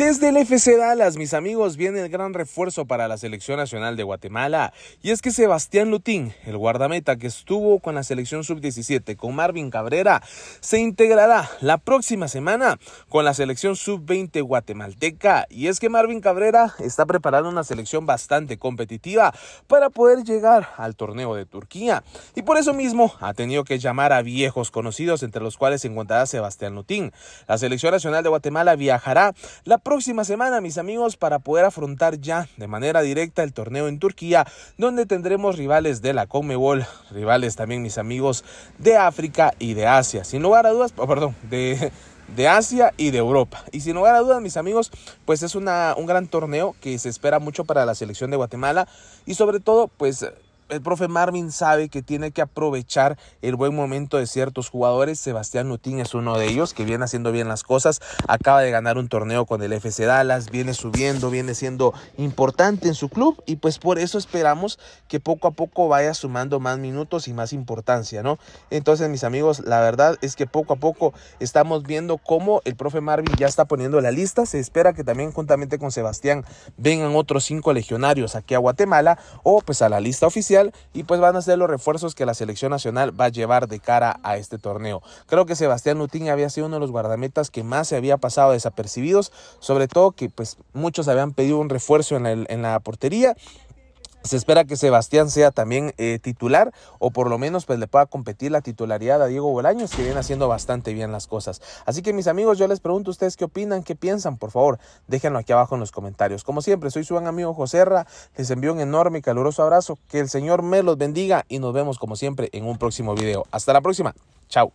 Desde el FC Dallas, mis amigos, viene el gran refuerzo para la selección nacional de Guatemala. Y es que Sebastián Lutín, el guardameta que estuvo con la selección sub-17 con Marvin Cabrera, se integrará la próxima semana con la selección sub-20 guatemalteca. Y es que Marvin Cabrera está preparando una selección bastante competitiva para poder llegar al torneo de Turquía. Y por eso mismo ha tenido que llamar a viejos conocidos, entre los cuales se encontrará Sebastián Lutín. La selección nacional de Guatemala viajará la próxima próxima semana, mis amigos, para poder afrontar ya de manera directa el torneo en Turquía, donde tendremos rivales de la Comebol, rivales también, mis amigos, de África y de Asia. Sin lugar a dudas, oh, perdón, de, de Asia y de Europa. Y sin lugar a dudas, mis amigos, pues es una, un gran torneo que se espera mucho para la selección de Guatemala y sobre todo, pues el profe Marvin sabe que tiene que aprovechar el buen momento de ciertos jugadores. Sebastián Nutín es uno de ellos que viene haciendo bien las cosas. Acaba de ganar un torneo con el FC Dallas, viene subiendo, viene siendo importante en su club y pues por eso esperamos que poco a poco vaya sumando más minutos y más importancia, ¿no? Entonces, mis amigos, la verdad es que poco a poco estamos viendo cómo el profe Marvin ya está poniendo la lista. Se espera que también juntamente con Sebastián vengan otros cinco legionarios aquí a Guatemala o pues a la lista oficial y pues van a ser los refuerzos que la selección nacional va a llevar de cara a este torneo. Creo que Sebastián Lutín había sido uno de los guardametas que más se había pasado desapercibidos, sobre todo que pues muchos habían pedido un refuerzo en en la portería se espera que Sebastián sea también eh, titular o por lo menos pues le pueda competir la titularidad a Diego Bolaños que viene haciendo bastante bien las cosas. Así que mis amigos, yo les pregunto a ustedes qué opinan, qué piensan, por favor, déjenlo aquí abajo en los comentarios. Como siempre, soy su amigo José les envío un enorme y caluroso abrazo, que el Señor me los bendiga y nos vemos como siempre en un próximo video. Hasta la próxima, chao.